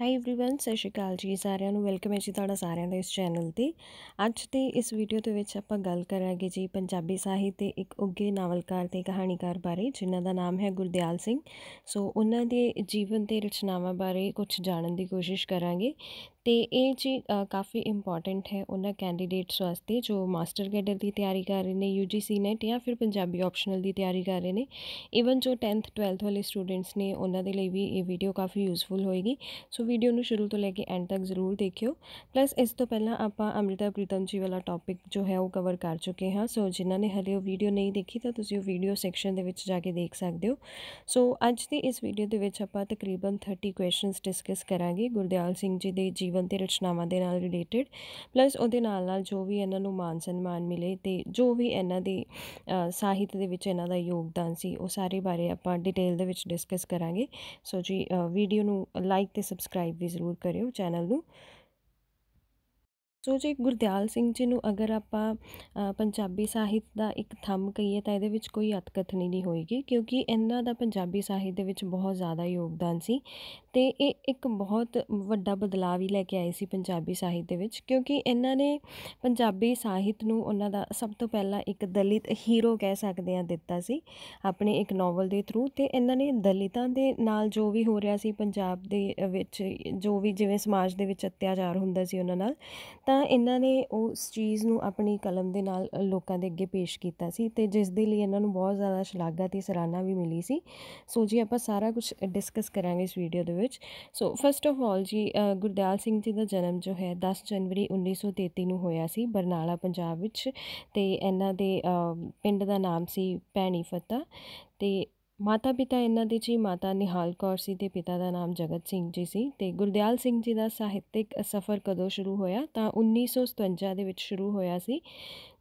high everyone ਸਤਿ ਸ਼੍ਰੀ ਅਕਾਲ ਜੀ ਸਾਰਿਆਂ ਨੂੰ ਵੈਲਕਮ ਹੈ ਜੀ ਤੁਹਾਡਾ ਸਾਰਿਆਂ ਦਾ ਇਸ ਚੈਨਲ ਤੇ ਅੱਜ ਦੇ ਇਸ ਵੀਡੀਓ ਦੇ ਵਿੱਚ ਆਪਾਂ ਗੱਲ ਕਰਾਂਗੇ ਜੀ ਪੰਜਾਬੀ ਸਾਹਿਤ ਦੇ ਇੱਕ ਉੱਗੇ ਨਾਵਲਕਾਰ ਤੇ ਕਹਾਣੀਕਾਰ ਬਾਰੇ ਜਿਨ੍ਹਾਂ ਦਾ ਨਾਮ ਹੈ ਗੁਰਦਿਆਲ ਸਿੰਘ ਸੋ ਉਹਨਾਂ ਦੇ ਜੀਵਨ ਤੇ ਰਚਨਾਵਾਂ ਬਾਰੇ ਕੁਝ ਜਾਣਨ ਦੀ ਕੋਸ਼ਿਸ਼ ਕਰਾਂਗੇ ਤੇ ਇਹ ਚੀਜ਼ ਕਾਫੀ ਇੰਪੋਰਟੈਂਟ ਹੈ ਉਹਨਾਂ ਕੈਂਡੀਡੇਟਸ ਵਾਸਤੇ ਜੋ ਮਾਸਟਰ ਕੈਡਰ ਦੀ ਤਿਆਰੀ ਕਰ ਰਹੇ ਨੇ UGC NET ਜਾਂ ਫਿਰ ਪੰਜਾਬੀ ਆਪਸ਼ਨਲ ਦੀ ਤਿਆਰੀ ਕਰ ਰਹੇ ਨੇ ਈਵਨ ਜੋ 10th 12th ਵਾਲੇ ਸਟੂਡੈਂਟਸ ਨੇ ਉਹਨਾਂ ਦੇ ਲਈ ਵੀ ਇਹ ਵੀਡੀਓ ਕਾਫੀ ਯੂਸਫੁਲ ਹੋਏਗੀ ਸੋ ਵੀਡੀਓ ਨੂੰ ਸ਼ੁਰੂ ਤੋਂ ਲੈ ਕੇ ਐਂਡ ਤੱਕ ਜ਼ਰੂਰ ਦੇਖਿਓ ਪਲੱਸ ਇਸ ਤੋਂ ਪਹਿਲਾਂ ਆਪਾਂ ਅਮ੍ਰਿਤਾ ਪ੍ਰੀਤਮ ਜੀ ਵਾਲਾ ਟੌਪਿਕ ਜੋ ਹੈ ਉਹ ਕਵਰ ਕਰ ਚੁੱਕੇ ਹਾਂ ਸੋ ਜਿਨ੍ਹਾਂ ਨੇ ਹਲੇ ਉਹ ਵੀਡੀਓ ਨਹੀਂ ਦੇਖੀ ਤਾਂ ਤੁਸੀਂ ਉਹ ਵੀਡੀਓ ਸੈਕਸ਼ਨ ਦੇ ਵਿੱਚ ਜਾ ਕੇ ਦੇਖ ਸਕਦੇ ਹੋ ਸੋ ਅੱਜ ਦੀ ਇਸ ਵੀਡੀਓ ਦੇ ਵਿੱਚ ਆਪਾਂ ਤਕਰੀਬਨ 30 ਕੁਐਸਚਨਸ ਡਿਸਕਸ ਕਰਾਂਗੇ ਗੁਰਦਿਆਲ ਸਿੰਘ ਜੀ ਦੇ ਜੀ ਜੀਵਨ ਤੇ ਰਚਨਾਵਾਂ ਦੇ ਨਾਲ ਰਿਲੇਟਡ ਪਲੱਸ ਉਹਦੇ ਨਾਲ ਨਾਲ ਜੋ ਵੀ ਇਹਨਾਂ ਨੂੰ ਮਾਨ ਸਨਮਾਨ ਮਿਲੇ ਤੇ ਜੋ ਵੀ ਇਹਨਾਂ ਦੀ ਸਾਹਿਤ ਦੇ ਵਿੱਚ ਇਹਨਾਂ ਦਾ ਯੋਗਦਾਨ ਸੀ ਉਹ ਸਾਰੇ ਬਾਰੇ ਆਪਾਂ ਡਿਟੇਲ ਦੇ ਵਿੱਚ ਡਿਸਕਸ ਕਰਾਂਗੇ ਸੋ ਜੀ ਵੀਡੀਓ ਨੂੰ ਲਾਈਕ ਤੇ ਸਬਸਕ੍ਰਾਈਬ ਵੀ ਜ਼ਰੂਰ ਕਰਿਓ ਚੈਨਲ ਨੂੰ ਸੋ ਜੇ ਗੁਰਦਿਆਲ ਸਿੰਘ ਜੀ ਨੂੰ ਅਗਰ ਆਪਾਂ ਪੰਜਾਬੀ ਸਾਹਿਤ ਦਾ ਇੱਕ ਥੰਮ ਕਹੀਏ ਤਾਂ ਇਹਦੇ ਵਿੱਚ ਕੋਈ ਅਤਕਥਨੀ ਨਹੀਂ ਹੋਏਗੀ ਕਿਉਂਕਿ ਇਹਨਾਂ ਦਾ ਪੰਜਾਬੀ ਸਾਹਿਤ ਦੇ ਵਿੱਚ ਬਹੁਤ ਜ਼ਿਆਦਾ ਯੋਗਦਾਨ ਸੀ ਤੇ ਇਹ ਇੱਕ ਬਹੁਤ ਵੱਡਾ ਬਦਲਾਅ ਵੀ ਲੈ ਕੇ ਆਏ ਸੀ ਪੰਜਾਬੀ ਸਾਹਿਤ ਦੇ ਵਿੱਚ ਕਿਉਂਕਿ ਇਹਨਾਂ ਨੇ ਪੰਜਾਬੀ ਸਾਹਿਤ ਨੂੰ ਉਹਨਾਂ ਦਾ ਸਭ ਤੋਂ ਪਹਿਲਾਂ ਇੱਕ ਦਲਿਤ ਹੀਰੋ ਕਹਿ ਸਕਦੇ ਆ ਦਿੱਤਾ ਸੀ ਆਪਣੇ ਇੱਕ ਨੋਵਲ ਦੇ ਥਰੂ ਤੇ ਇਹਨਾਂ ਨੇ ਦਲਿਤਾਂ ਦੇ ਨਾਲ ਜੋ ਵੀ ਹੋ ਰਿਹਾ ਸੀ ਪੰਜਾਬ ਦੇ ਵਿੱਚ ਜੋ ਵੀ ਜਿਵੇਂ ਸਮਾਜ ਦੇ ਵਿੱਚ ਅਤਿਆਚਾਰ ਹੁੰਦਾ ਸੀ ਉਹਨਾਂ ਨਾਲ ਤਾਂ ਇਹਨਾਂ ਨੇ ਉਸ ਚੀਜ਼ ਨੂੰ ਆਪਣੀ ਕਲਮ ਦੇ ਨਾਲ ਲੋਕਾਂ ਦੇ ਅੱਗੇ ਪੇਸ਼ ਕੀਤਾ ਸੀ ਤੇ ਜਿਸ ਦੇ ਲਈ ਇਹਨਾਂ ਨੂੰ ਬਹੁਤ ਜ਼ਿਆਦਾ ਸ਼ਲਾਘਾ ਤੇ ਸਰਾਹਨਾ ਵੀ ਮਿਲੀ ਸੀ ਸੋ ਜੀ ਆਪਾਂ ਸਾਰਾ ਕੁਝ ਡਿਸਕਸ ਕਰਾਂਗੇ ਇਸ ਵੀਡੀਓ ਦੇ ਵਿੱਚ ਸੋ ਫਸਟ ਆਫ ਆਲ ਜੀ ਗੁਰਦਿਆਲ ਸਿੰਘ ਜੀ ਦਾ ਜਨਮ ਜੋ ਹੈ 10 ਜਨਵਰੀ 1933 ਨੂੰ ਹੋਇਆ ਸੀ ਬਰਨਾਲਾ ਪੰਜਾਬ ਵਿੱਚ ਤੇ ਇਹਨਾਂ ਦੇ ਪਿੰਡ ਦਾ ਨਾਮ ਸੀ ਪੈਣੀ ਫਤਾ ਤੇ ਮਾਤਾ ਪਿਤਾ ਇਹਨਾਂ ਦੇ ਜੀ ਮਾਤਾ ਨਿਹਾਲ ਕੌਰ ਸੀ ਤੇ ਪਿਤਾ ਦਾ ਨਾਮ ਜਗਤ ਸਿੰਘ ਜੀ ਸੀ ਤੇ ਗੁਰਦਿਆਲ ਸਿੰਘ ਜੀ ਦਾ ਸਾਹਿਤਿਕ ਸਫ਼ਰ ਕਦੋਂ ਸ਼ੁਰੂ ਹੋਇਆ ਤਾਂ 1957 ਦੇ ਵਿੱਚ ਸ਼ੁਰੂ ਹੋਇਆ ਸੀ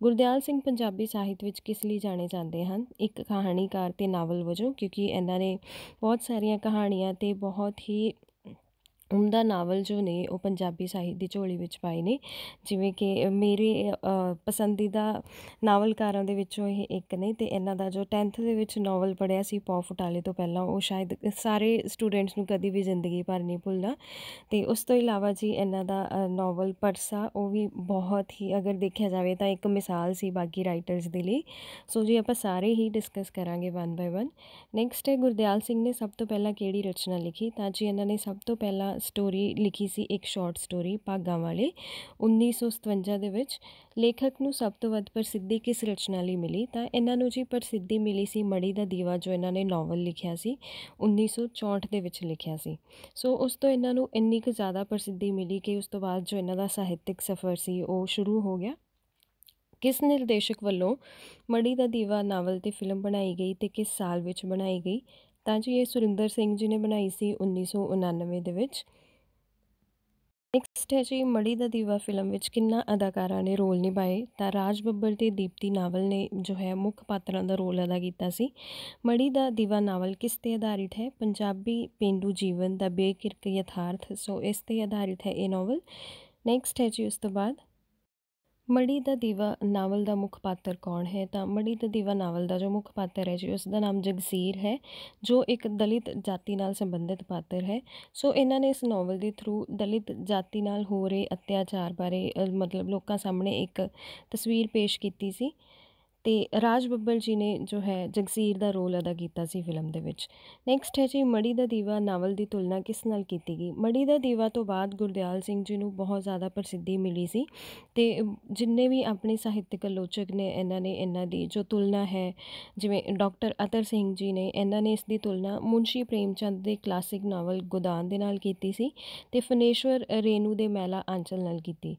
ਗੁਰਦਿਆਲ ਸਿੰਘ ਪੰਜਾਬੀ ਸਾਹਿਤ ਵਿੱਚ ਕਿਸ ਲਈ ਜਾਣੇ ਜਾਂਦੇ ਹਨ ਇੱਕ ਕਹਾਣੀਕਾਰ ਤੇ ਨਾਵਲ ਵਜੋਂ ਕਿਉਂਕਿ ਇਹਨਾਂ ਨੇ ਬਹੁਤ ਸਾਰੀਆਂ ਕਹਾਣੀਆਂ ਤੇ ਬਹੁਤ ਹੀ ਉਮਦਾ ਨਾਵਲ ਜੋ ਨੇ ਉਹ ਪੰਜਾਬੀ ਸਾਹਿਤ ਦੀ ਝੋਲੀ ਵਿੱਚ ਪਾਏ ਨੇ ਜਿਵੇਂ ਕਿ ਮੇਰੇ ਪਸੰਦੀਦਾ ਨਾਵਲਕਾਰਾਂ ਦੇ ਵਿੱਚੋਂ ਇਹ ਇੱਕ ਨੇ ਤੇ ਇਹਨਾਂ ਦਾ ਜੋ 10th ਦੇ ਵਿੱਚ ਨਾਵਲ ਪੜਿਆ ਸੀ ਪੌ ਫਟਾਲੇ ਤੋਂ ਪਹਿਲਾਂ ਉਹ ਸ਼ਾਇਦ ਸਾਰੇ ਸਟੂਡੈਂਟਸ ਨੂੰ ਕਦੀ ਵੀ ਜ਼ਿੰਦਗੀ ਭਰ ਨਹੀਂ ਭੁੱਲਣਾ ਤੇ ਉਸ ਤੋਂ ਇਲਾਵਾ ਜੀ ਇਹਨਾਂ ਦਾ ਨਾਵਲ ਪਰਸਾ ਉਹ ਵੀ ਬਹੁਤ ਹੀ ਅਗਰ ਦੇਖਿਆ ਜਾਵੇ ਤਾਂ ਇੱਕ ਮਿਸਾਲ ਸੀ ਬਾਕੀ ਰਾਈਟਰਸ ਦੇ ਲਈ ਸੋ ਜੀ ਆਪਾਂ ਸਾਰੇ ਹੀ ਡਿਸਕਸ ਕਰਾਂਗੇ ਵਨ ਬਾਈ ਵਨ ਨੈਕਸਟ ਹੈ ਗੁਰਦਿਆਲ ਸਿੰਘ ਨੇ ਸਭ ਤੋਂ ਪਹਿਲਾਂ ਕਿਹੜੀ ਰਚਨਾ ਲਿਖੀ ਤਾਂ ਜੀ ਇਹਨਾਂ ਨੇ ਸਭ ਤੋਂ ਪਹਿਲਾਂ ਸਟੋਰੀ ਲਿਖੀ ਸੀ ਇੱਕ ਸ਼ਾਰਟ ਸਟੋਰੀ ਭਾਗਾਂ ਵਾਲੇ 1957 ਦੇ ਵਿੱਚ ਲੇਖਕ ਨੂੰ ਸਭ ਤੋਂ ਵੱਧ ਪ੍ਰਸਿੱਧੀ ਕਿਸ ਰਚਨਾ ਲਈ ਮਿਲੀ ਤਾਂ ਇਹਨਾਂ ਨੂੰ ਜੀ ਪ੍ਰਸਿੱਧੀ ਮਿਲੀ ਸੀ ਮੜੀ ਦਾ ਦੀਵਾ ਜੋ ਇਹਨਾਂ ਨੇ ਨੋਵਲ ਲਿਖਿਆ ਸੀ 1964 ਦੇ ਵਿੱਚ ਲਿਖਿਆ ਸੀ ਸੋ ਉਸ ਤੋਂ ਇਹਨਾਂ ਨੂੰ ਇੰਨੀ ਕੁ ਜ਼ਿਆਦਾ ਪ੍ਰਸਿੱਧੀ ਮਿਲੀ ਕਿ ਉਸ ਤੋਂ ਬਾਅਦ ਜੋ ਇਹਨਾਂ ਦਾ ਸਾਹਿਤਿਕ ਸਫ਼ਰ ਸੀ ਉਹ ਸ਼ੁਰੂ ਹੋ ਗਿਆ ਕਿਸ ਨਿਰਦੇਸ਼ਕ ਵੱਲੋਂ ਮੜੀ ਦਾ ਦੀਵਾ ਨਾਵਲ ਤੇ ਫਿਲਮ ਬਣਾਈ ਗਈ ਤੇ ਕਿਸ ਸਾਲ ਵਿੱਚ ਬਣਾਈ ਗਈ ਤਾਂ ਜੀ ਇਹ ਸੁਰਿੰਦਰ ਸਿੰਘ ਜੀ ਨੇ ਬਣਾਈ ਸੀ 1999 ਦੇ ਵਿੱਚ ਨੈਕਸਟ ਹੈ ਜੀ ਮੜੀ ਦਾ ਦੀਵਾ ਫਿਲਮ ਵਿੱਚ ਕਿੰਨਾ ਅਦਾਕਾਰਾਂ ਨੇ ਰੋਲ ਨਿਭਾਏ ਤਾਂ ਰਾਜ ਬੱਬਰ ਤੇ ਦੀਪਤੀ ਨਾਵਲ ਨੇ ਜੋ ਹੈ ਮੁੱਖ ਪਾਤਰਾਂ ਦਾ ਰੋਲ ਅਦਾ ਕੀਤਾ ਸੀ ਮੜੀ ਦਾ ਦੀਵਾ ਨਾਵਲ ਕਿਸ ਤੇ ਆਧਾਰਿਤ ਹੈ ਪੰਜਾਬੀ ਪਿੰਡੂ ਜੀਵਨ ਦਾ ਬੇਕਿਰਕ ਯਥਾਰਥ ਸੋ ਇਸ ਤੇ ਆਧਾਰਿਤ ਹੈ ਇਹ ਨਾਵਲ ਨੈਕਸਟ ਹੈ ਜੀ ਉਸ ਤੋਂ ਬਾਅਦ ਮੜੀ ਦਾ ਦੀਵਾ ਨਾਵਲ ਦਾ ਮੁੱਖ ਪਾਤਰ ਕੌਣ ਹੈ ਤਾਂ ਮੜੀ ਦਾ ਦੀਵਾ ਨਾਵਲ ਦਾ ਜੋ ਮੁੱਖ ਪਾਤਰ ਹੈ ਜੀ ਉਸ ਦਾ ਨਾਮ ਜਗਸੀਰ ਹੈ ਜੋ ਇੱਕ ਦਲਿਤ ਜਾਤੀ ਨਾਲ ਸੰਬੰਧਿਤ ਪਾਤਰ ਹੈ ਸੋ ਇਹਨਾਂ ਨੇ ਇਸ ਨਾਵਲ ਦੇ ਥਰੂ ਦਲਿਤ ਜਾਤੀ ਨਾਲ ਹੋ ਰਹੇ ਅਤਿਆਚਾਰ ਬਾਰੇ ਮਤਲਬ ਲੋਕਾਂ ਸਾਹਮਣੇ ਇੱਕ ਤਸਵੀਰ ਪੇਸ਼ ਕੀਤੀ ਸੀ ਤੇ ਰਾਜ ਬੱਬਲ ਜੀ ਨੇ ਜੋ ਹੈ ਜਗਸੀਰ ਦਾ ਰੋਲ ਅਦਾ ਕੀਤਾ ਸੀ ਫਿਲਮ ਦੇ ਵਿੱਚ ਨੈਕਸਟ ਹੈ ਜੀ ਮੜੀ ਦਾ ਦੀਵਾ ਨਾਵਲ ਦੀ ਤੁਲਨਾ ਕਿਸ ਨਾਲ ਕੀਤੀ ਗਈ ਮੜੀ ਦਾ ਦੀਵਾ ਤੋਂ ਬਾਅਦ ਗੁਰਦਿਆਲ ਸਿੰਘ ਜੀ ਨੂੰ ਬਹੁਤ ਜ਼ਿਆਦਾ ਪ੍ਰਸਿੱਧੀ ਮਿਲੀ ਸੀ ਤੇ ਜਿੰਨੇ ਵੀ ਆਪਣੇ ਸਾਹਿਤਕ ਲੋਚਕ ਨੇ ਇਹਨਾਂ ਨੇ ਇਹਨਾਂ ਦੀ ਜੋ ਤੁਲਨਾ ਹੈ ਜਿਵੇਂ ਡਾਕਟਰ ਅਤਰ ਸਿੰਘ ਜੀ ਨੇ ਇਹਨਾਂ ਨੇ ਇਸ ਦੀ ਤੁਲਨਾ ਮੁਨਸ਼ੀ ਪ੍ਰੇਮਚੰਦ ਦੇ ਕਲਾਸਿਕ ਨਾਵਲ ਗੋਦਾਨ ਦੇ ਨਾਲ ਕੀਤੀ ਸੀ ਤੇ ਫਨੇਸ਼ਵਰ ਰੇਨੂ ਦੇ ਮੈਲਾ ਆਂਚਲ ਨਾਲ ਕੀਤੀ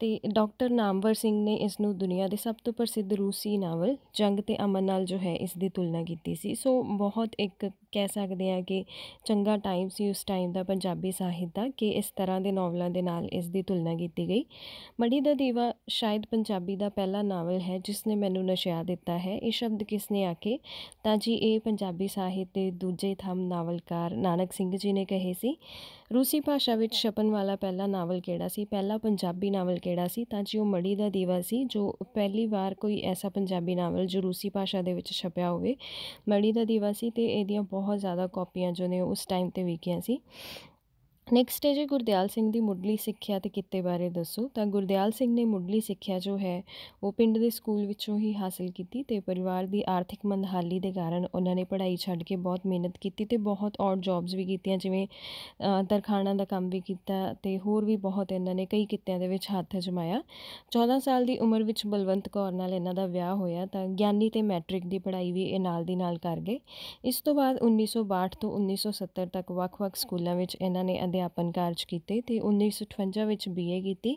ਤੇ ਡਾਕਟਰ ਨਾਮਵਰ ਸਿੰਘ ਨੇ ਇਸ ਨੂੰ ਦੁਨੀਆ ਦੇ ਸਭ ਤੋਂ ਪ੍ਰਸਿੱਧ ਰੂਸੀ ਨਾਵਲ ਜੰਗ ਤੇ ਅਮਨ ਨਾਲ ਜੋ ਹੈ ਇਸ ਦੀ ਤੁਲਨਾ ਕੀਤੀ ਸੀ ਸੋ ਬਹੁਤ ਇੱਕ ਕਹਿ ਸਕਦੇ ਆ ਕਿ ਚੰਗਾ ਟਾਈਮ ਸੀ ਉਸ ਟਾਈਮ ਦਾ ਪੰਜਾਬੀ ਸਾਹਿਤ ਦਾ ਕਿ ਇਸ ਤਰ੍ਹਾਂ ਦੇ ਨਾਵਲਾਂ ਦੇ ਨਾਲ ਇਸ ਦੀ ਤੁਲਨਾ ਕੀਤੀ ਗਈ ਮੜੀ ਦਾ ਦੀਵਾ ਸ਼ਾਇਦ ਪੰਜਾਬੀ ਦਾ ਪਹਿਲਾ ਨਾਵਲ ਹੈ ਜਿਸ ਨੇ ਮੈਨੂੰ ਨਸ਼ਿਆ ਦਿੱਤਾ ਹੈ ਇਹ ਸ਼ਬਦ ਕਿਸ ਨੇ ਆਕੇ ਤਾਂ ਜੀ ਇਹ ਪੰਜਾਬੀ ਸਾਹਿਤ ਦੇ ਦੂਜੇ ਥੰਮ ਨਾਵਲਕਾਰ ਨਾਨਕ ਸਿੰਘ ਜੀ ਨੇ ਕਹੇ ਸੀ ਰੂਸੀ ਭਾਸ਼ਾ ਵਿੱਚ ਛਪਣ ਵਾਲਾ ਪਹਿਲਾ ਨਾਵਲ ਕਿਹੜਾ ਸੀ ਪਹਿਲਾ ਪੰਜਾਬੀ ਨਾਵਲ ਜਿਹੜਾ ਸੀ ਤਾਂ ਜੀ ਉਹ ਮੜੀ ਦਾ ਦੀਵਾ ਸੀ ਜੋ ਪਹਿਲੀ ਵਾਰ ਕੋਈ ਐਸਾ ਪੰਜਾਬੀ ਨਾਵਲ ਜੋ ਰੂਸੀ ਭਾਸ਼ਾ ਦੇ ਵਿੱਚ ਛਪਿਆ ਹੋਵੇ ਮੜੀ ਦਾ ਦੀਵਾ ਸੀ ਤੇ ਇਹਦੀਆਂ ਬਹੁਤ ਜ਼ਿਆਦਾ ਕਾਪੀਆਂ ਜੋ ਨੇ ਉਸ ਟਾਈਮ ਤੇ ਵਿਕੀਆਂ ਸੀ ਨੈਕਸਟ ਹੈ ਜੀ ਗੁਰਦਿਆਲ ਸਿੰਘ ਦੀ ਮੁੱਢਲੀ ਸਿੱਖਿਆ ਤੇ ਕਿੱਤੇ ਬਾਰੇ ਦੱਸੋ ਤਾਂ ਗੁਰਦਿਆਲ ਸਿੰਘ ਨੇ ਮੁੱਢਲੀ ਸਿੱਖਿਆ ਜੋ ਹੈ ਉਹ ਪਿੰਡ ਦੇ ਸਕੂਲ ਵਿੱਚੋਂ ਹੀ ਹਾਸਲ ਕੀਤੀ ਤੇ ਪਰਿਵਾਰ ਦੀ ਆਰਥਿਕ ਮੰਦਹਾਲੀ ਦੇ ਕਾਰਨ ਉਹਨਾਂ ਨੇ ਪੜ੍ਹਾਈ ਛੱਡ ਕੇ ਬਹੁਤ ਮਿਹਨਤ ਕੀਤੀ ਤੇ ਬਹੁਤ ਔਰ ਜੌਬਸ ਵੀ ਕੀਤੀਆਂ ਜਿਵੇਂ ਤਰਖਾਣਾ ਦਾ ਕੰਮ ਵੀ ਕੀਤਾ ਤੇ ਹੋਰ ਵੀ ਬਹੁਤ ਇਹਨਾਂ ਨੇ ਕਈ ਕਿੱਤਿਆਂ ਦੇ ਵਿੱਚ ਹੱਥ ਜਮਾਇਆ 14 ਸਾਲ ਦੀ ਉਮਰ ਵਿੱਚ ਬਲਵੰਤ ਕੌਰ ਨਾਲ ਇਹਨਾਂ ਦਾ ਵਿਆਹ ਹੋਇਆ ਤਾਂ ਗਿਆਨੀ ਤੇ ਮੈਟ੍ਰਿਕ ਦੀ ਪੜ੍ਹਾਈ ਵੀ ਇਹ ਨਾਲ ਦੀ ਨਾਲ ਕਰ ਗਏ ਇਸ ਤੋਂ ਬਾਅਦ 1962 ਤੋਂ 1970 ਤੱਕ ਵੱਖ-ਵੱਖ ਸਕੂਲਾਂ ਵਿੱਚ ਇਹਨਾਂ ਨੇ ਅਧਿਆਪਨ ਕਾਰਜ ਕੀਤੇ ਤੇ 1958 ਵਿੱਚ ਬੀਏ ਕੀਤੀ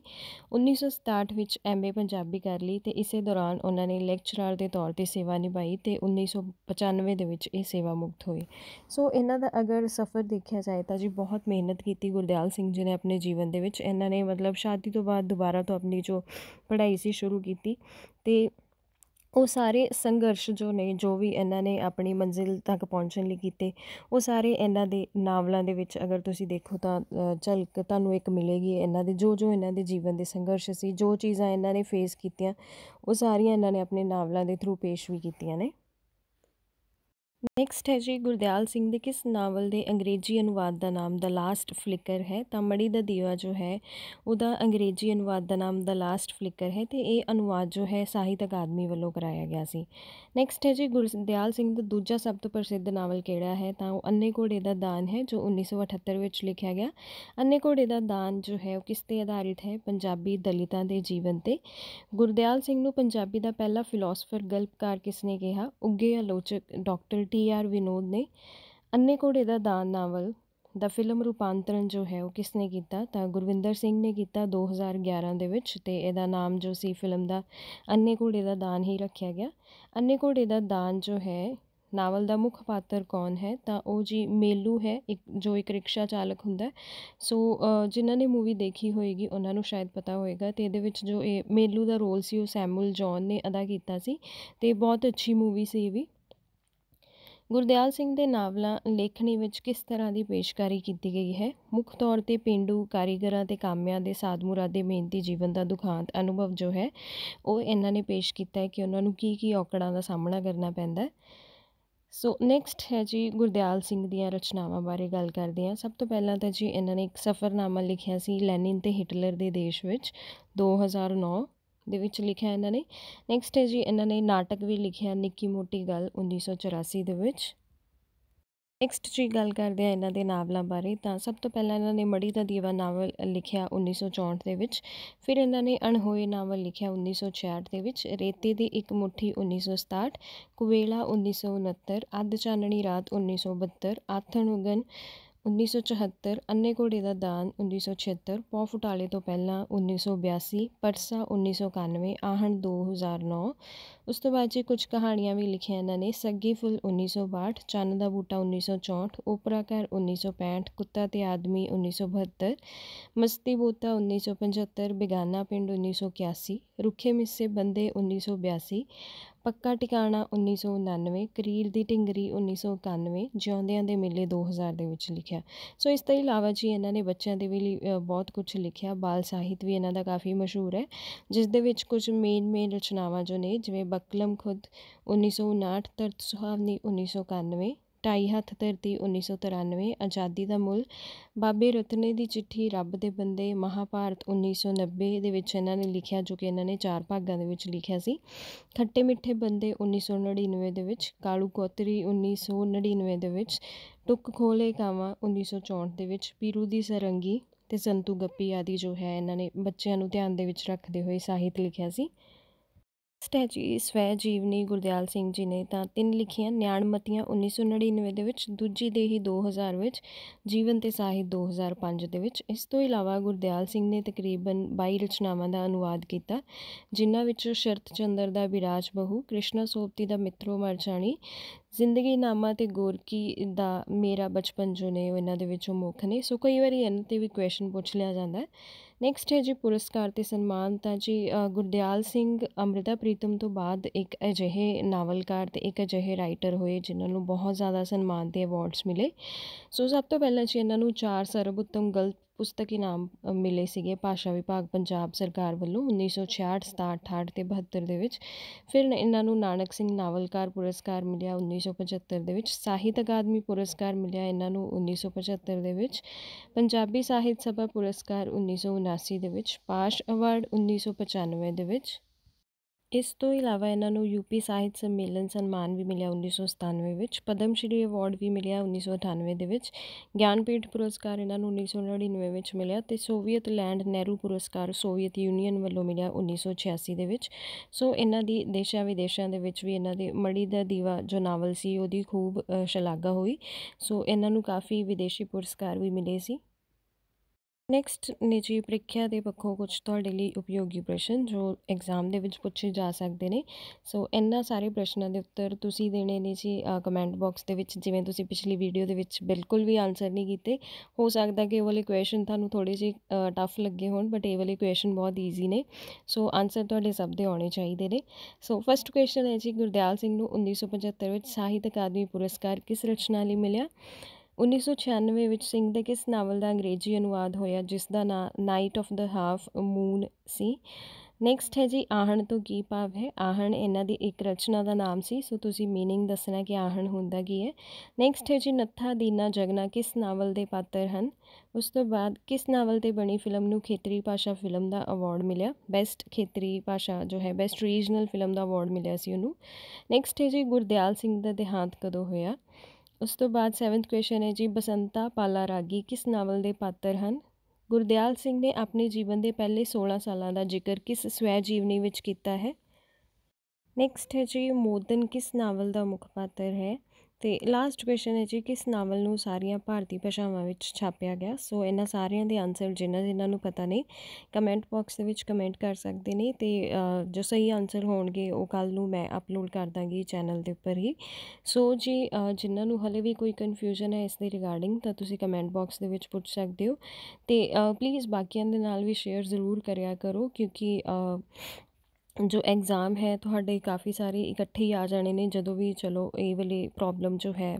1967 ਵਿੱਚ ਐਮਏ ਪੰਜਾਬੀ ਕਰ ਲਈ ਤੇ ਇਸੇ ਦੌਰਾਨ ਉਹਨਾਂ ਨੇ ਲੈਕਚਰਰ ਦੇ ਤੌਰ ਤੇ ਸੇਵਾ ਨਿਭਾਈ ਤੇ 1995 ਦੇ ਵਿੱਚ ਇਹ ਸੇਵਾ ਮੁਕਤ ਹੋਏ ਸੋ ਇਹਨਾਂ ਦਾ ਅਗਰ ਸਫ਼ਰ ਦੇਖਿਆ ਜਾਏ ਤਾਂ ਜੀ ਬਹੁਤ ਮਿਹਨਤ ਕੀਤੀ ਗੁਰਦਿਆਲ ਸਿੰਘ ਜੀ ਨੇ ਆਪਣੇ ਜੀਵਨ ਦੇ ਵਿੱਚ ਇਹਨਾਂ ਨੇ ਮਤਲਬ ਸ਼ਾਦੀ ਤੋਂ ਬਾਅਦ ਦੁਬਾਰਾ ਤੋਂ ਆਪਣੀ ਜੋ ਪੜ੍ਹਾਈ ਸੀ ਸ਼ੁਰੂ ਕੀਤੀ ਤੇ ਉਹ ਸਾਰੇ ਸੰਘਰਸ਼ ਜੋ ਨੇ ਜੋ ਵੀ ਇਹਨਾਂ ਨੇ ਆਪਣੀ ਮੰਜ਼ਿਲ ਤੱਕ ਪਹੁੰਚਣ ਲਈ ਕੀਤੇ ਉਹ ਸਾਰੇ ਇਹਨਾਂ ਦੇ ਨਾਵਲਾਂ ਦੇ ਵਿੱਚ ਅਗਰ ਤੁਸੀਂ ਦੇਖੋ ਤਾਂ ਝਲਕ ਤੁਹਾਨੂੰ ਇੱਕ ਮਿਲੇਗੀ ਇਹਨਾਂ ਦੇ ਜੋ ਜੋ ਇਹਨਾਂ ਦੇ ਜੀਵਨ ਦੇ ਸੰਘਰਸ਼ ਸੀ ਜੋ ਚੀਜ਼ਾਂ ਇਹਨਾਂ ਨੇ ਫੇਸ ਕੀਤੀਆਂ ਉਹ ਸਾਰੀਆਂ ਇਹਨਾਂ ਨੇ ਆਪਣੇ ਨਾਵਲਾਂ ਦੇ ਥਰੂ ਪੇਸ਼ ਵੀ ਕੀਤੀਆਂ ਨੇ ਨੈਕਸਟ ਹੈ ਜੀ ਗੁਰਦਿਆਲ ਸਿੰਘ ਦੇ ਕਿਸ ਨਾਵਲ ਦੇ ਅੰਗਰੇਜ਼ੀ ਅਨੁਵਾਦ ਦਾ ਨਾਮ ਦ ਲਾਸਟ ਫਲਿਕਰ ਹੈ ਤਾਂ ਮੜੀ ਦਾ ਦੀਵਾ ਜੋ ਹੈ ਉਹਦਾ ਅੰਗਰੇਜ਼ੀ ਅਨੁਵਾਦ ਦਾ ਨਾਮ ਦ ਲਾਸਟ ਫਲਿਕਰ ਹੈ ਤੇ ਇਹ ਅਨੁਵਾਦ ਜੋ ਹੈ ਸਾਹਿਤ ਅਕਾਦਮੀ ਵੱਲੋਂ ਕਰਾਇਆ ਗਿਆ ਸੀ ਨੈਕਸਟ ਹੈ ਜੀ ਗੁਰਦਿਆਲ ਸਿੰਘ ਦਾ ਦੂਜਾ ਸਭ ਤੋਂ ਪ੍ਰਸਿੱਧ ਨਾਵਲ ਕਿਹੜਾ ਹੈ ਤਾਂ ਉਹ ਅੰਨੇ ਘੋੜੇ ਦਾ ਦਾਨ ਹੈ ਜੋ 1978 ਵਿੱਚ ਲਿਖਿਆ ਗਿਆ ਅੰਨੇ ਘੋੜੇ ਦਾ ਦਾਨ ਜੋ ਹੈ ਉਹ ਕਿਸ ਤੇ ਆਧਾਰਿਤ ਹੈ ਪੰਜਾਬੀ ਦਲਿਤਾਂ ਦੇ ਜੀਵਨ ਤੇ ਗੁਰਦਿਆਲ ਸਿੰਘ ਨੂੰ ਪੰਜਾਬੀ ਦਾ ਪਹਿਲਾ ਫਿਲਾਸਫਰ ਗਲਪਕਾਰ ਕਿਸ ਨੇ ਕਿਹਾ ਉੱਗੇ ਆਲੋਚਕ ਡਾਕਟਰ ਟੀ ਆਰ ਵਿਨੋਦ ਨੇ ਅੰਨੇ ਘੋੜੇ ਦਾ ਦਾਨ ਨਾਵਲ ਦਾ ਫਿਲਮ ਰੂਪਾਂਤਰਣ ਜੋ ਹੈ ਉਹ ਕਿਸ ਨੇ ਕੀਤਾ ਤਾਂ ਗੁਰਵਿੰਦਰ ਸਿੰਘ ਨੇ ਕੀਤਾ 2011 ਦੇ ਵਿੱਚ ਤੇ ਇਹਦਾ ਨਾਮ ਜੋ ਸੀ ਫਿਲਮ ਦਾ ਅੰਨੇ ਘੋੜੇ ਦਾ ਦਾਨ ਹੀ ਰੱਖਿਆ ਗਿਆ ਅੰਨੇ ਘੋੜੇ ਦਾ ਦਾਨ ਜੋ ਹੈ ਨਾਵਲ ਦਾ ਮੁੱਖ ਪਾਤਰ ਕੌਣ ਹੈ ਤਾਂ ਉਹ ਜੀ ਮੇਲੂ ਹੈ ਇੱਕ ਜੋ ਇੱਕ ਰਿਕਸ਼ਾ ਚਾਲਕ ਹੁੰਦਾ ਸੋ ਜਿਨ੍ਹਾਂ ਨੇ ਮੂਵੀ ਦੇਖੀ ਹੋਏਗੀ ਉਹਨਾਂ ਨੂੰ ਸ਼ਾਇਦ ਪਤਾ ਹੋਏਗਾ ਤੇ ਇਹਦੇ ਵਿੱਚ ਜੋ ਇਹ ਮੇਲੂ ਦਾ ਰੋਲ ਸੀ ਉਹ ਸੈਮੂਅਲ ਜੌਨ ਨੇ ਅਦਾ ਕੀਤਾ ਸੀ ਤੇ ਬਹੁਤ ਅੱਛੀ ਮੂਵੀ ਸੀ ਇਹ ਵੀ ਗੁਰਦਿਆਲ ਸਿੰਘ ਦੇ ਨਾਵਲਾਂ ਲੇਖਣੀ ਵਿੱਚ ਕਿਸ ਤਰ੍ਹਾਂ ਦੀ ਪੇਸ਼ਕਾਰੀ ਕੀਤੀ ਗਈ ਹੈ ਮੁੱਖ ਤੌਰ ਤੇ ਪਿੰਡੂ ਕਾਰੀਗਰਾਂ ਤੇ ਕਾਮਿਆਂ ਦੇ ਸਾਧ ਮੁਰਾਦੇ ਮਿਹਨਤੀ ਜੀਵਨ ਦਾ ਦੁਖਾਂਤ ਅਨੁਭਵ ਜੋ ਹੈ ਉਹ ਇਹਨਾਂ ਨੇ ਪੇਸ਼ ਕੀਤਾ ਹੈ ਕਿ ਉਹਨਾਂ ਨੂੰ ਕੀ ਕੀ ਔਕੜਾਂ ਦਾ ਸਾਹਮਣਾ ਕਰਨਾ ਪੈਂਦਾ ਸੋ ਨੈਕਸਟ ਹੈ ਜੀ ਗੁਰਦਿਆਲ ਸਿੰਘ ਦੀਆਂ ਰਚਨਾਵਾਂ ਬਾਰੇ ਗੱਲ ਕਰਦੇ ਹਾਂ ਸਭ ਤੋਂ ਪਹਿਲਾਂ ਤਾਂ ਜੀ ਇਹਨਾਂ ਨੇ ਇੱਕ ਸਫ਼ਰਨਾਮਾ ਲਿਖਿਆ ਸੀ ਲੈਨਿਨ ਤੇ ਹਿਟਲਰ ਦੇ ਦੇਸ਼ ਵਿੱਚ 2009 ਦੇ ਵਿੱਚ ਲਿਖਿਆ ਇਹਨਾਂ ਨੇ ਨੈਕਸਟ ਹੈ ਜੀ ਇਹਨਾਂ ਨੇ ਨਾਟਕ ਵੀ ਲਿਖਿਆ ਨਿੱਕੀ ਮੋਟੀ ਗੱਲ 1984 ਦੇ ਵਿੱਚ ਨੈਕਸਟ ਜੀ ਗੱਲ ਕਰਦੇ ਆ ਇਹਨਾਂ ਦੇ ਨਾਵਲਾਂ ਬਾਰੇ ਤਾਂ ਸਭ ਤੋਂ ਪਹਿਲਾਂ ਇਹਨਾਂ ਨੇ ਮੜੀ ਦਾ ਦੀਵਾ ਨਾਵਲ ਲਿਖਿਆ 1964 ਦੇ ਵਿੱਚ ਫਿਰ ਇਹਨਾਂ ਨੇ ਅਣਹੋਏ ਨਾਵਲ ਲਿਖਿਆ 1966 ਦੇ ਵਿੱਚ ਰੇਤੇ ਦੀ ਇੱਕ ਮੁੱਠੀ 1967 ਕੁਵੇਲਾ 1969 ਅੱਧ ਚਾਨਣੀ ਰਾਤ 1972 ਆਥਣ ਉਗਨ 1974 ਅੰਨੇ ਘੋੜੇ ਦਾ ਦਾਨ 1976 ਪੌ ਫੁਟਾਲੇ ਤੋਂ ਪਹਿਲਾਂ 1982 ਪਰਸਾ 1991 ਆਹਣ 2009 ਉਸ ਤੋਂ ਬਾਅਦ ਜੀ ਕੁਝ ਕਹਾਣੀਆਂ ਵੀ ਲਿਖੀਆਂ ਇਹਨਾਂ ਨੇ ਸੱਗੀ ਫੁੱਲ 1962 ਚੰਨ ਦਾ ਬੂਟਾ 1964 ਓਪਰਾ ਘਰ 1965 ਕੁੱਤਾ ਤੇ ਆਦਮੀ 1972 ਮਸਤੀ ਬੂਤਾ 1975 ਬੇਗਾਨਾ ਪਿੰਡ 1981 ਰੁੱਖੇ ਮਿੱਸੇ ਬੰਦੇ 1982 ਪੱਕਾ ਟਿਕਾਣਾ 1999 ਕਰੀਲ ਦੀ ਢਿੰਗਰੀ 1991 ਜਿਉਂਦਿਆਂ ਦੇ ਮੇਲੇ 2000 ਦੇ ਵਿੱਚ ਲਿਖਿਆ ਸੋ ਇਸ ਤੋਂ ਇਲਾਵਾ ਜੀ ਇਹਨਾਂ ਨੇ ਬੱਚਿਆਂ ਦੇ ਲਈ ਬਹੁਤ ਕੁਝ ਲਿਖਿਆ ਬਾਲ ਸਾਹਿਤ ਵੀ ਇਹਨਾਂ ਦਾ ਕਾਫੀ ਮਸ਼ਹੂਰ ਹੈ ਜਿਸ ਦੇ ਵਿੱਚ ਕੁਝ ਮੇਨ ਮੇਨ ਰਚਨਾਵਾਂ ਜੋ ਨੇ ਜਿਵੇਂ ਬਕਲਮ ਖੁਦ 1959 ਤਰਤ ਸੁਹਾਵਨੀ 1991 ਢਾਈ ਹੱਥ ਧਰਤੀ 1993 ਆਜ਼ਾਦੀ ਦਾ ਮੁੱਲ ਬਾਬੇ ਰਤਨੇ ਦੀ ਚਿੱਠੀ ਰੱਬ ਦੇ ਬੰਦੇ ਮਹਾਭਾਰਤ 1990 ਦੇ ਵਿੱਚ ਇਹਨਾਂ ਨੇ ਲਿਖਿਆ ਜੋ ਕਿ ਇਹਨਾਂ ਨੇ ਚਾਰ ਭਾਗਾਂ ਦੇ ਵਿੱਚ ਲਿਖਿਆ ਸੀ ਖੱਟੇ ਮਿੱਠੇ ਬੰਦੇ 1999 ਦੇ ਵਿੱਚ ਕਾਲੂ ਕੋਤਰੀ 1999 ਦੇ ਵਿੱਚ ਟੁੱਕ ਖੋਲੇ ਕਾਵਾ 1964 ਦੇ ਵਿੱਚ ਪੀਰੂ ਦੀ ਸਰੰਗੀ ਤੇ ਸੰਤੂ ਗੱਪੀ ਆਦੀ ਜੋ ਹੈ ਇਹਨਾਂ ਨੇ ਬੱਚਿਆਂ ਨੂੰ ਧਿਆਨ ਦੇ ਵਿੱਚ ਰੱਖਦੇ ਹੋਏ ਸਾਹਿਤ ਲਿਖਿਆ ਸੀ ਸਟੈਚੀ ਸਵੈ ਜੀਵਨੀ ਗੁਰਦਿਆਲ ਸਿੰਘ ਜੀ ਨੇ ਤਾਂ ਤਿੰਨ ਲਿਖੀਆਂ ਨਿਆਣਮਤੀਆਂ 1999 ਦੇ ਵਿੱਚ ਦੂਜੀ ਦੇਹੀ 2000 ਵਿੱਚ ਜੀਵਨ ਤੇ ਸਾਹਿਤ 2005 ਦੇ ਵਿੱਚ ਇਸ ਤੋਂ ਇਲਾਵਾ ਗੁਰਦਿਆਲ ਸਿੰਘ ਨੇ ਤਕਰੀਬਨ 22 ਰਚਨਾਵਾਂ ਦਾ ਅਨੁਵਾਦ ਕੀਤਾ ਜਿਨ੍ਹਾਂ ਵਿੱਚ ਸ਼ਰਤ ਚੰਦਰ ਦਾ ਵਿਰਾਜ ਬਹੂ ਕ੍ਰਿਸ਼ਨਾ ਸੋਪਤੀ ਦਾ ਮਿੱਤਰੋ ਮਰਜਾਣੀ ਜ਼ਿੰਦਗੀ ਨਾਮਾ ਤੇ ਗੋਰਕੀ ਦਾ ਮੇਰਾ ਬਚਪਨ ਜੋ ਨੇ ਇਹਨਾਂ ਦੇ ਵਿੱਚੋਂ ਮੁੱਖ ਨੇ ਸੋ ਕਈ ਵਾਰੀ ਇਹਨਾਂ ਤੇ ਵੀ ਕੁਐਸਚਨ ਪੁੱਛ ਲਿਆ ਜਾਂਦਾ ਹੈ ਨੈਕਸਟ ਹੈ ਜੀ ਪੁਰਸਕਾਰ ਤੇ ਸਨਮਾਨ ਤਾਂ ਜੀ ਗੁਰਦਿਆਲ ਸਿੰਘ ਅਮ੍ਰਿਤਾ ਪ੍ਰੀਤਮ ਤੋਂ ਬਾਅਦ ਇੱਕ ਅਜਿਹੇ ਨਾਵਲਕਾਰ ਤੇ ਇੱਕ ਅਜਿਹੇ ਰਾਈਟਰ ਹੋਏ ਜਿਨ੍ਹਾਂ ਨੂੰ ਬਹੁਤ ਜ਼ਿਆਦਾ ਸਨਮਾਨ ਤੇ ਅਵਾਰਡਸ ਮਿਲੇ ਸੋ ਸਭ ਤੋਂ ਪਹਿਲਾਂ ਜੀ ਇਹਨਾਂ ਨੂੰ ਚਾਰ ਸਰਬਉੱਤਮ ਗਲਪ ਪੁਸਤਕ ਇਨਾਮ ਮਿਲੇ ਸੀਗੇ ਭਾਸ਼ਾ ਵਿਭਾਗ ਪੰਜਾਬ ਸਰਕਾਰ ਵੱਲੋਂ 1966 67 68 ਤੇ 72 ਦੇ ਵਿੱਚ ਫਿਰ ਇਹਨਾਂ ਨੂੰ ਨਾਨਕ ਸਿੰਘ ਨਾਵਲਕਾਰ ਪੁਰਸਕਾਰ ਮਿਲਿਆ 1975 ਦੇ ਵਿੱਚ ਸਾਹਿਤ ਅਕਾਦਮੀ ਪੁਰਸਕਾਰ ਮਿਲਿਆ ਇਹਨਾਂ ਨੂੰ 1975 ਦੇ ਵਿੱਚ ਪੰਜਾਬੀ ਸਾਹਿਤ ਸਭਾ ਪੁਰਸਕਾਰ 1979 ਦੇ ਵਿੱਚ ਪਾਸ਼ ਅਵਾਰਡ 1995 ਦੇ ਵਿੱਚ ਇਸ ਤੋਂ ਇਲਾਵਾ ਇਹਨਾਂ ਨੂੰ ਯੂਪੀ ਸਾਹਿਤ ਸੰਮੇਲਨ ਸਨਮਾਨ ਵੀ ਮਿਲਿਆ 1997 ਵਿੱਚ ਪਦਮ ਸ਼੍ਰੀ ਅਵਾਰਡ ਵੀ ਮਿਲਿਆ 1998 ਦੇ ਵਿੱਚ ਗਿਆਨਪੀਠ ਪੁਰਸਕਾਰ ਇਹਨਾਂ ਨੂੰ 1999 ਵਿੱਚ ਮਿਲਿਆ ਤੇ ਸੋਵੀਅਤ ਲੈਂਡ ਨਹਿਰੂ ਪੁਰਸਕਾਰ ਸੋਵੀਅਤ ਯੂਨੀਅਨ ਵੱਲੋਂ ਮਿਲਿਆ 1986 ਦੇ ਵਿੱਚ ਸੋ ਇਹਨਾਂ ਦੀ ਦੇਸ਼ਾਂ ਵਿਦੇਸ਼ਾਂ ਦੇ ਵਿੱਚ ਵੀ ਇਹਨਾਂ ਦੇ ਮੜੀ ਦਾ ਦੀਵਾ ਜੋ ਨਾਵਲ ਸੀ ਉਹਦੀ ਖੂਬ ਸ਼ਲਾਘਾ ਹੋਈ ਸੋ ਇਹਨਾਂ ਨੂੰ ਕਾਫੀ ਵਿਦੇਸ਼ੀ ਪੁਰਸਕਾਰ ਵੀ ਮਿਲੇ ਸੀ ਨੈਕਸਟ ਨਿੱਜੀ ਪ੍ਰੀਖਿਆ ਦੇ ਪੱਖੋਂ ਕੁਝ ਤੁਹਾਡੇ ਲਈ ਉਪਯੋਗੀ ਪ੍ਰਸ਼ਨ ਜੋ ਐਗਜ਼ਾਮ ਦੇ ਵਿੱਚ ਪੁੱਛੇ ਜਾ ਸਕਦੇ ਨੇ ਸੋ ਇੰਨਾ ਸਾਰੇ ਪ੍ਰਸ਼ਨਾਂ ਦੇ ਉੱਤਰ ਤੁਸੀਂ ਦੇਣੇ ਨੇ ਜੀ ਕਮੈਂਟ ਬਾਕਸ ਦੇ ਵਿੱਚ ਜਿਵੇਂ ਤੁਸੀਂ ਪਿਛਲੀ ਵੀਡੀਓ ਦੇ ਵਿੱਚ ਬਿਲਕੁਲ ਵੀ ਆਨਸਰ ਨਹੀਂ ਕੀਤੇ ਹੋ ਸਕਦਾ ਕਿ ਇਹ ਵਾਲੇ ਕੁਐਸਚਨ ਤੁਹਾਨੂੰ ਥੋੜੇ ਜਿਹੇ ਟਫ ਲੱਗੇ ਹੋਣ ਬਟ ਇਹ ਵਾਲੇ ਕੁਐਸਚਨ ਬਹੁਤ ਈਜ਼ੀ ਨੇ ਸੋ ਆਨਸਰ ਤੁਹਾਡੇ ਸਭ ਦੇ ਆਉਣੇ ਚਾਹੀਦੇ ਨੇ ਸੋ ਫਸਟ ਕੁਐਸਚਨ ਹੈ ਜੀ ਗੁਰਦਿਆਲ ਸਿੰਘ ਨੂੰ 1975 ਵਿੱਚ ਸਾਹਿਤ ਅਕਾਦਮੀ ਪੁਰਸਕਾਰ ਕਿਸ ਰਚਨਾ ਲਈ ਮਿਲਿਆ 1996 ਵਿੱਚ ਸਿੰਘ ਦੇ ਕਿਸ ਨਾਵਲ ਦਾ ਅੰਗਰੇਜ਼ੀ ਅਨੁਵਾਦ ਹੋਇਆ ਜਿਸ ਦਾ ਨਾਮ night of the half moon ਸੀ ਨੈਕਸਟ ਹੈ ਜੀ ਆਹਣ ਤੋਂ ਕੀ ਭਾਵ ਹੈ ਆਹਣ ਇਹਨਾਂ ਦੀ ਇੱਕ ਰਚਨਾ ਦਾ ਨਾਮ ਸੀ ਸੋ ਤੁਸੀਂ मीनिंग ਦੱਸਣਾ ਕਿ ਆਹਣ ਹੁੰਦਾ ਕੀ ਹੈ ਨੈਕਸਟ ਹੈ ਜੀ ਨੱਥਾ ਦੀਨਾ ਜਗਨਾ ਕਿਸ ਨਾਵਲ ਦੇ ਪਾਤਰ ਹਨ ਉਸ ਤੋਂ ਬਾਅਦ ਕਿਸ ਨਾਵਲ ਤੇ ਬਣੀ ਫਿਲਮ ਨੂੰ ਖੇਤਰੀ ਭਾਸ਼ਾ ਫਿਲਮ ਦਾ ਅਵਾਰਡ ਮਿਲਿਆ ਬੈਸਟ ਖੇਤਰੀ ਭਾਸ਼ਾ ਜੋ ਹੈ ਬੈਸਟ ਰੀਜਨਲ ਫਿਲਮ ਦਾ ਅਵਾਰਡ ਮਿਲਿਆ ਸੀ ਉਹਨੂੰ ਨੈਕਸਟ ਹੈ ਜੀ ਗੁਰਦਿਆਲ ਸਿੰਘ ਦਾ ਦੇਹਾਂਤ ਕਦੋਂ ਹੋਇਆ ਉਸ ਤੋਂ ਬਾਅਦ 7th ਕੁਐਸਚਨ ਹੈ ਜੀ ਬਸੰਤਾ ਪਾਲਾ ਰਾਗੀ ਕਿਸ ਨਾਵਲ ਦੇ ਪਾਤਰ ਹਨ ਗੁਰਦਿਆਲ ਸਿੰਘ ਨੇ ਆਪਣੇ ਜੀਵਨ ਦੇ ਪਹਿਲੇ 16 ਸਾਲਾਂ ਦਾ ਜ਼ਿਕਰ ਕਿਸ ਸਵੈ ਜੀਵਨੀ ਵਿੱਚ ਕੀਤਾ ਹੈ ਨੈਕਸਟ ਹੈ ਜੀ ਮੋਦਨ ਕਿਸ ਨਾਵਲ ਦਾ ਮੁੱਖ ਪਾਤਰ ਹੈ ਤੇ ਲਾਸਟ ਕੁਐਸਚਨ ਹੈ ਜੀ ਕਿਸ ਨਾਵਲ ਨੂੰ ਸਾਰੀਆਂ ਭਾਰਤੀ ਭਾਸ਼ਾਵਾਂ ਵਿੱਚ ਛਾਪਿਆ ਗਿਆ ਸੋ ਇਹਨਾਂ ਸਾਰਿਆਂ ਦੇ ਆਨਸਰ ਜਿਨ੍ਹਾਂ ਜਿਨ੍ਹਾਂ ਨੂੰ ਪਤਾ ਨਹੀਂ ਕਮੈਂਟ ਬਾਕਸ ਦੇ ਵਿੱਚ ਕਮੈਂਟ ਕਰ ਸਕਦੇ ਨੇ ਤੇ ਜੋ ਸਹੀ ਆਨਸਰ ਹੋਣਗੇ ਉਹ ਕੱਲ ਨੂੰ ਮੈਂ ਅਪਲੋਡ ਕਰ ਦਾਂਗੀ ਚੈਨਲ ਦੇ ਉੱਪਰ ਹੀ ਸੋ ਜੀ ਜਿਨ੍ਹਾਂ ਨੂੰ ਹਲੇ ਵੀ ਕੋਈ ਕਨਫਿਊਜ਼ਨ ਹੈ ਇਸ ਦੇ ਰਿਗਾਰਡਿੰਗ ਤਾਂ ਤੁਸੀਂ ਕਮੈਂਟ ਬਾਕਸ ਦੇ ਵਿੱਚ ਪੁੱਛ ਸਕਦੇ ਹੋ ਤੇ ਪਲੀਜ਼ ਬਾਕੀਆਂ ਦੇ ਨਾਲ ਵੀ ਸ਼ੇਅਰ ਜ਼ਰੂਰ ਕਰਿਆ ਕਰੋ ਕਿਉਂਕਿ ਜੋ ਐਗਜ਼ਾਮ ਹੈ ਤੁਹਾਡੇ ਕਾਫੀ ਸਾਰੇ ਇਕੱਠੇ ਹੀ ਆ ਜਾਣੇ ਨੇ ਜਦੋਂ ਵੀ ਚਲੋ ਇਹ ਵਾਲੀ ਪ੍ਰੋਬਲਮ ਜੋ ਹੈ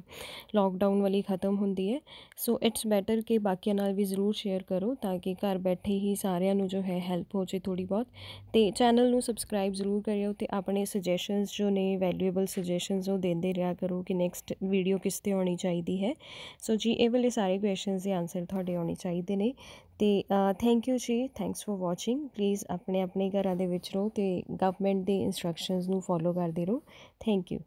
ਲੋਕਡਾਊਨ ਵਾਲੀ ਖਤਮ ਹੁੰਦੀ ਹੈ ਸੋ ਇਟਸ ਬੈਟਰ ਕਿ ਬਾਕੀਆਂ ਨਾਲ ਵੀ ਜ਼ਰੂਰ ਸ਼ੇਅਰ ਕਰੋ ਤਾਂ ਕਿ ਘਰ ਬੈਠੇ ਹੀ ਸਾਰਿਆਂ ਨੂੰ ਜੋ ਹੈ ਹੈਲਪ ਹੋ ਜੇ ਥੋੜੀ ਬਹੁਤ ਤੇ ਚੈਨਲ ਨੂੰ ਸਬਸਕ੍ਰਾਈਬ ਜ਼ਰੂਰ ਕਰਿਓ ਤੇ ਆਪਣੇ ਸੁਜੈਸ਼ਨਸ ਜੋ ਨੇ ਵੈਲਿਊਏਬਲ ਸੁਜੈਸ਼ਨਸ ਉਹ ਦਿੰਦੇ ਰਿਹਾ ਕਰੋ ਕਿ ਨੈਕਸਟ ਵੀਡੀਓ ਕਿਸ ਤੇ ਆਉਣੀ ਚਾਹੀਦੀ ਹੈ ਸੋ ਜੀ ਇਹ ਵਾਲੇ ਸਾਰੇ ਕੁਐਸਚਨਸ ਦੇ ਆਨਸਰ ਤੁਹਾਡੇ ਆਉਣੇ ਚਾਹੀਦੇ ਨੇ ਤੇ ਥੈਂਕ ਯੂ ਜੀ ਥੈਂਕਸ ਫॉर ਵਾਚਿੰਗ ਪਲੀਜ਼ ਆਪਣੇ ਆਪਣੇ ਘਰਾਂ ਦੇ ਵਿੱਚ ਰਹੋ ਤੇ ਗਵਰਨਮੈਂਟ ਦੇ ਇਨਸਟਰਕਸ਼ਨਸ ਨੂੰ ਫੋਲੋ ਕਰਦੇ ਰਹੋ ਥੈਂਕ ਯੂ